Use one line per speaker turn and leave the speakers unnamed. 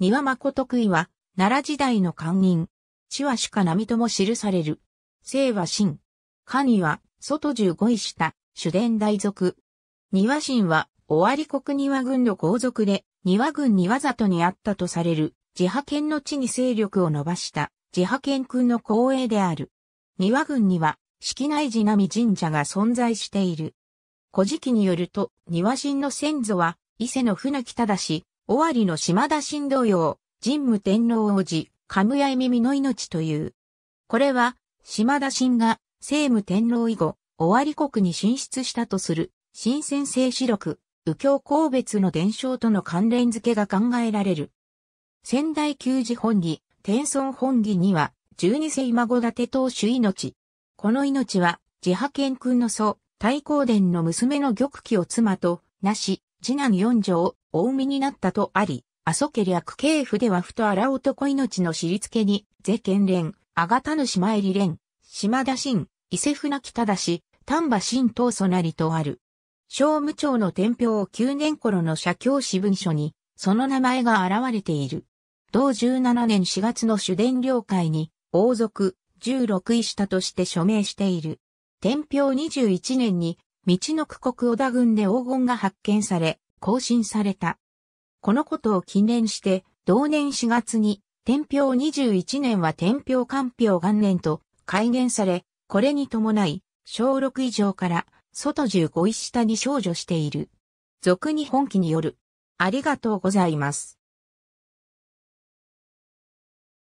庭輪誠杭は、奈良時代の官人。地は主か波とも記される。姓は神。神は、外十五位下、主伝大族。庭神は、尾張国庭軍の豪族で、庭輪軍二輪里にあったとされる、自派遣の地に勢力を伸ばした、自派遣君の光栄である。庭輪軍には、式内寺並神社が存在している。古事記によると、二神の先祖は、伊勢の船木正、尾張の島田新道洋、神武天皇王子、かむやえ耳の命という。これは、島田新が、聖武天皇以後、尾張国に進出したとする、新鮮聖史録、右京神別の伝承との関連付けが考えられる。仙台旧寺本義、天孫本義には、十二世孫立て当主命。この命は、自派遣君の祖、太公殿の娘の玉器を妻と、なし、次男四女を、大産になったとあり、阿蘇家略系譜ではふと荒男命の知りつけに、是県連、あがたぬしまえり連、島田新、伊勢船北田氏、丹波新等そなりとある。商務庁の天平を9年頃の社協私文書に、その名前が現れている。同17年4月の主伝領会に、王族、16位下として署名している。天平21年に、道の区国織田軍で黄金が発見され、更新された。このことを記念して、同年4月に、天平21年は天平官平元年と改元され、これに伴い、小6以上から外15位下に少女している。俗に本気による。ありがとうございます。